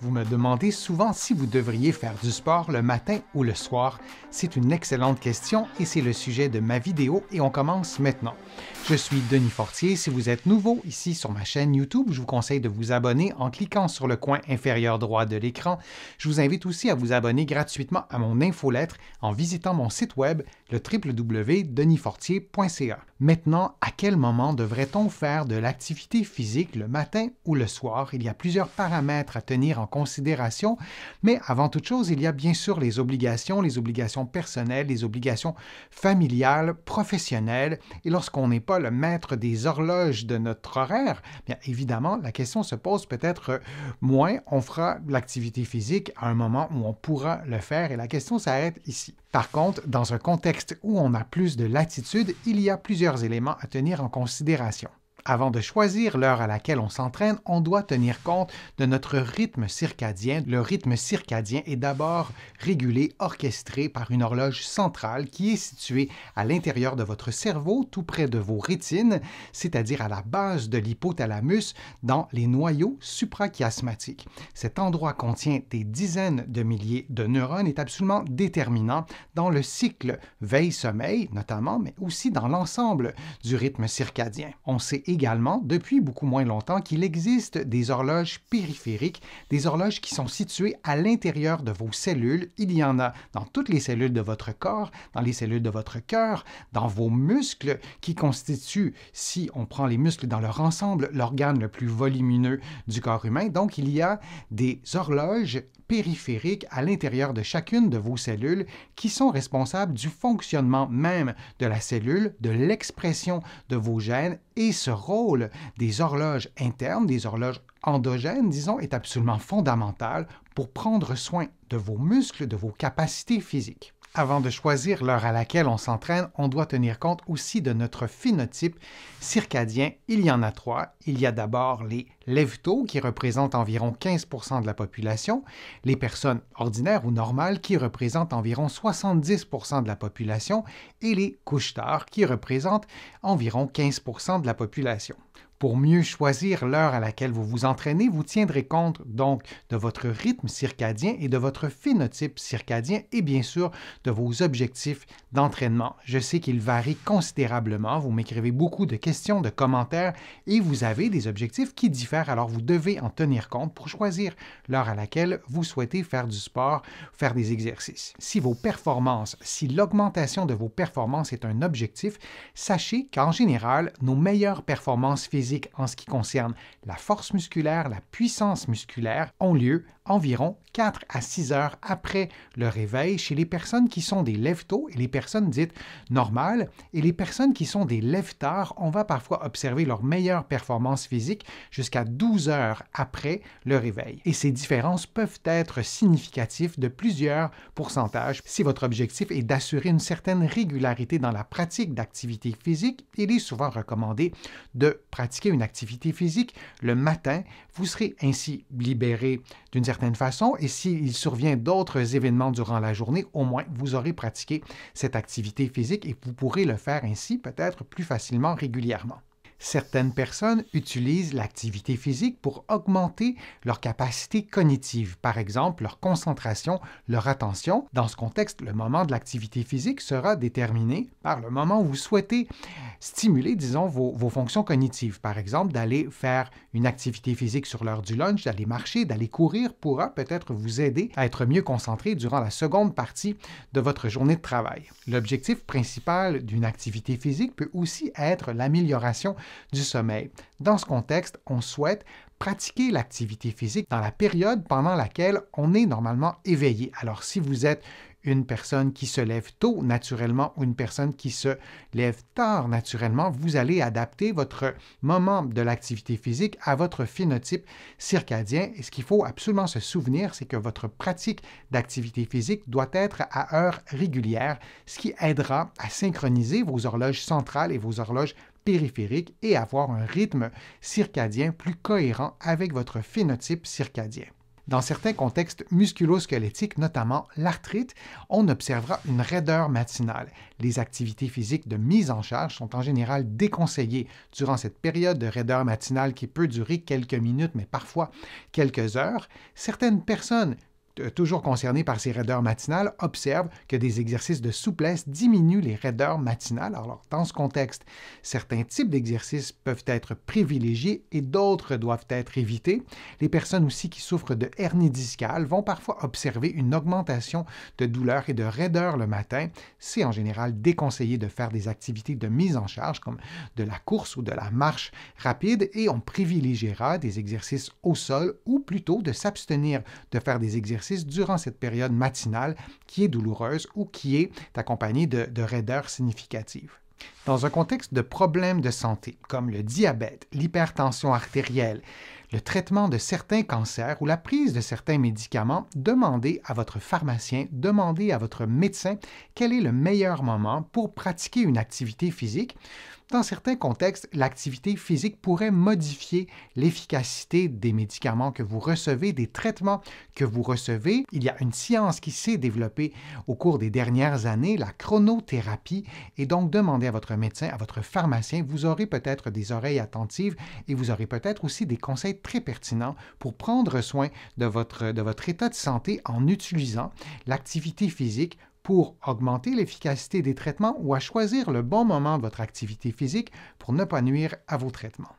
Vous me demandez souvent si vous devriez faire du sport le matin ou le soir. C'est une excellente question et c'est le sujet de ma vidéo et on commence maintenant. Je suis Denis Fortier. Si vous êtes nouveau ici sur ma chaîne YouTube, je vous conseille de vous abonner en cliquant sur le coin inférieur droit de l'écran. Je vous invite aussi à vous abonner gratuitement à mon infolettre en visitant mon site web le www.denisfortier.ca. Maintenant, à quel moment devrait-on faire de l'activité physique le matin ou le soir? Il y a plusieurs paramètres à tenir en considération. Mais avant toute chose, il y a bien sûr les obligations, les obligations personnelles, les obligations familiales, professionnelles. Et lorsqu'on n'est pas le maître des horloges de notre horaire, bien évidemment, la question se pose peut-être euh, moins. On fera l'activité physique à un moment où on pourra le faire et la question s'arrête ici. Par contre, dans un contexte où on a plus de latitude, il y a plusieurs éléments à tenir en considération. Avant de choisir l'heure à laquelle on s'entraîne, on doit tenir compte de notre rythme circadien. Le rythme circadien est d'abord régulé, orchestré par une horloge centrale qui est située à l'intérieur de votre cerveau, tout près de vos rétines, c'est-à-dire à la base de l'hypothalamus, dans les noyaux suprachiasmatiques. Cet endroit contient des dizaines de milliers de neurones et est absolument déterminant dans le cycle veille-sommeil notamment, mais aussi dans l'ensemble du rythme circadien. On sait également, depuis beaucoup moins longtemps, qu'il existe des horloges périphériques, des horloges qui sont situées à l'intérieur de vos cellules. Il y en a dans toutes les cellules de votre corps, dans les cellules de votre cœur, dans vos muscles, qui constituent, si on prend les muscles dans leur ensemble, l'organe le plus volumineux du corps humain. Donc, il y a des horloges périphériques à l'intérieur de chacune de vos cellules qui sont responsables du fonctionnement même de la cellule, de l'expression de vos gènes et ce rôle des horloges internes, des horloges endogènes, disons, est absolument fondamental pour prendre soin de vos muscles, de vos capacités physiques. Avant de choisir l'heure à laquelle on s'entraîne, on doit tenir compte aussi de notre phénotype circadien. Il y en a trois. Il y a d'abord les lève qui représentent environ 15 de la population, les personnes ordinaires ou normales, qui représentent environ 70 de la population, et les couche qui représentent environ 15 de la population. Pour mieux choisir l'heure à laquelle vous vous entraînez, vous tiendrez compte donc de votre rythme circadien et de votre phénotype circadien et bien sûr de vos objectifs d'entraînement. Je sais qu'ils varient considérablement, vous m'écrivez beaucoup de questions, de commentaires et vous avez des objectifs qui diffèrent, alors vous devez en tenir compte pour choisir l'heure à laquelle vous souhaitez faire du sport, faire des exercices. Si vos performances, si l'augmentation de vos performances est un objectif, sachez qu'en général, nos meilleures performances physiques en ce qui concerne la force musculaire, la puissance musculaire ont lieu environ 4 à 6 heures après le réveil chez les personnes qui sont des lève-tôt et les personnes dites normales. Et les personnes qui sont des lève-tard, on va parfois observer leur meilleure performance physique jusqu'à 12 heures après le réveil. Et ces différences peuvent être significatives de plusieurs pourcentages si votre objectif est d'assurer une certaine régularité dans la pratique d'activité physique. Il est souvent recommandé de pratiquer une activité physique le matin. Vous serez ainsi libéré d'une certaine façon, et s'il survient d'autres événements durant la journée, au moins vous aurez pratiqué cette activité physique et vous pourrez le faire ainsi peut-être plus facilement régulièrement. Certaines personnes utilisent l'activité physique pour augmenter leur capacité cognitive, par exemple leur concentration, leur attention. Dans ce contexte, le moment de l'activité physique sera déterminé par le moment où vous souhaitez stimuler, disons, vos, vos fonctions cognitives. Par exemple, d'aller faire une activité physique sur l'heure du lunch, d'aller marcher, d'aller courir pourra peut-être vous aider à être mieux concentré durant la seconde partie de votre journée de travail. L'objectif principal d'une activité physique peut aussi être l'amélioration du sommeil. Dans ce contexte, on souhaite pratiquer l'activité physique dans la période pendant laquelle on est normalement éveillé. Alors si vous êtes une personne qui se lève tôt naturellement ou une personne qui se lève tard naturellement, vous allez adapter votre moment de l'activité physique à votre phénotype circadien. Et ce qu'il faut absolument se souvenir, c'est que votre pratique d'activité physique doit être à heure régulière, ce qui aidera à synchroniser vos horloges centrales et vos horloges périphérique et avoir un rythme circadien plus cohérent avec votre phénotype circadien. Dans certains contextes musculosquelettiques, notamment l'arthrite, on observera une raideur matinale. Les activités physiques de mise en charge sont en général déconseillées durant cette période de raideur matinale qui peut durer quelques minutes, mais parfois quelques heures. Certaines personnes toujours concernés par ces raideurs matinales observent que des exercices de souplesse diminuent les raideurs matinales. Alors, dans ce contexte, certains types d'exercices peuvent être privilégiés et d'autres doivent être évités. Les personnes aussi qui souffrent de hernie discale vont parfois observer une augmentation de douleur et de raideur le matin. C'est en général déconseillé de faire des activités de mise en charge comme de la course ou de la marche rapide et on privilégiera des exercices au sol ou plutôt de s'abstenir de faire des exercices durant cette période matinale qui est douloureuse ou qui est accompagnée de, de raideurs significatives. Dans un contexte de problèmes de santé, comme le diabète, l'hypertension artérielle, le traitement de certains cancers ou la prise de certains médicaments, demandez à votre pharmacien, demandez à votre médecin quel est le meilleur moment pour pratiquer une activité physique dans certains contextes, l'activité physique pourrait modifier l'efficacité des médicaments que vous recevez, des traitements que vous recevez. Il y a une science qui s'est développée au cours des dernières années, la chronothérapie, et donc demandez à votre médecin, à votre pharmacien, vous aurez peut-être des oreilles attentives et vous aurez peut-être aussi des conseils très pertinents pour prendre soin de votre, de votre état de santé en utilisant l'activité physique pour augmenter l'efficacité des traitements ou à choisir le bon moment de votre activité physique pour ne pas nuire à vos traitements.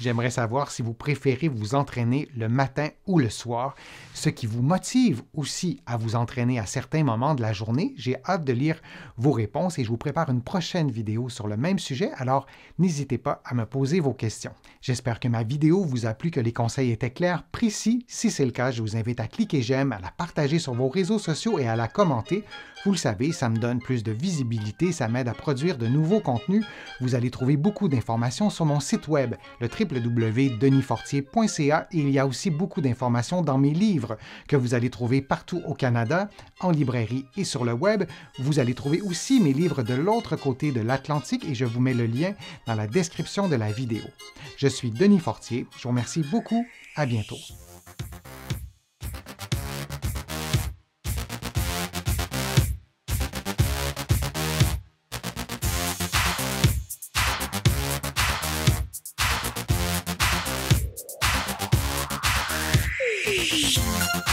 J'aimerais savoir si vous préférez vous entraîner le matin ou le soir, ce qui vous motive aussi à vous entraîner à certains moments de la journée. J'ai hâte de lire vos réponses et je vous prépare une prochaine vidéo sur le même sujet, alors n'hésitez pas à me poser vos questions. J'espère que ma vidéo vous a plu, que les conseils étaient clairs, précis. Si c'est le cas, je vous invite à cliquer j'aime, à la partager sur vos réseaux sociaux et à la commenter. Vous le savez, ça me donne plus de visibilité, ça m'aide à produire de nouveaux contenus. Vous allez trouver beaucoup d'informations sur mon site web, le www.denisfortier.ca et il y a aussi beaucoup d'informations dans mes livres que vous allez trouver partout au Canada, en librairie et sur le web. Vous allez trouver aussi mes livres de l'autre côté de l'Atlantique et je vous mets le lien dans la description de la vidéo. Je suis Denis Fortier, je vous remercie beaucoup, à bientôt. Música